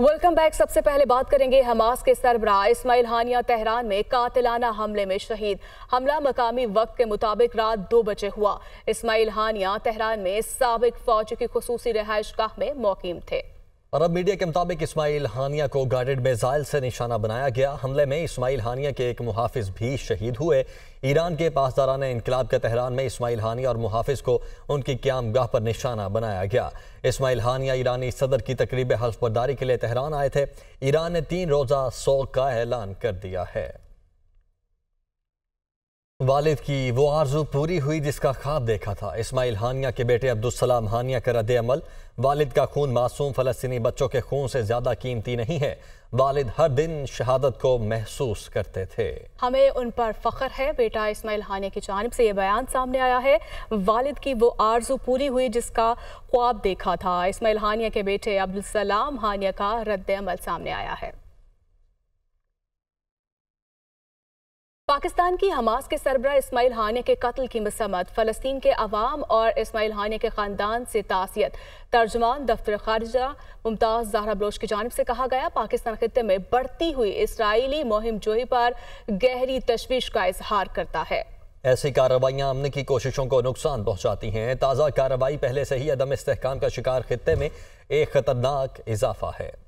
welcome back सबसे पहले बात करेंगे हमास के सरबराह इस्माइल हानिया तेहरान में कातिलाना हमले में शहीद हमला मकामी वक्त के मुताबिक रात दो बजे हुआ इस्माइल हानिया तेहरान में सबक फौज की खसूसी रिहाइशगाह में मौकीम थे और अब मीडिया के मुताबिक इस्माइल हानिया को गार्डेड मेजाइल से निशाना बनाया गया हमले में इस्माइल हानिया के एक मुहाफिज भी शहीद हुए ईरान के ने इनकलाब के तहरान में इस्माइल हानिया और मुहाफिज को उनकी क्याम गाह पर निशाना बनाया गया इस्माइल हानिया ईरानी सदर की तकरीब हल्फबरदारी के लिए तहरान आए थे ईरान ने तीन रोज़ा सौ का ऐलान कर दिया है वालिद की वो आरजू पूरी हुई जिसका ख्वाब देखा था इस्माइल हानिया के बेटे अब्दुलसलाम हानिया का रद्द अमल वालिद का खून मासूम फ़लस्तनी बच्चों के खून से ज़्यादा कीमती नहीं है वालिद हर दिन शहादत को महसूस करते थे हमें उन पर फ़ख्र है बेटा इस्माइल हानिया की जानब से ये बयान सामने आया है वालिद की वो आरजू पूरी हुई जिसका ख्वाब देखा था इस्माइल हानिया के बेटे अब्दुलसलाम हानिया का रद्द अमल सामने आया है पाकिस्तान की हमास के सरबरा इसमाइल हानिया के कत्ल की मसम्मत फ़लस्तीन के अवाम और इसमाइल हानिया के ख़ानदान से तासीत तर्जमान दफ्तर खारजा मुमताज़ जहरा बलोच की जानब से कहा गया पाकिस्तान खत्े में बढ़ती हुई इसराइली मुहिम जोही पर गहरी तशवीश का इजहार करता है ऐसी कार्रवाइयाँ अमन की कोशिशों को नुकसान पहुँचाती हैं ताज़ा कार्रवाई पहले से ही अदम इसकाम का शिकार खत्े में एक खतरनाक इजाफा है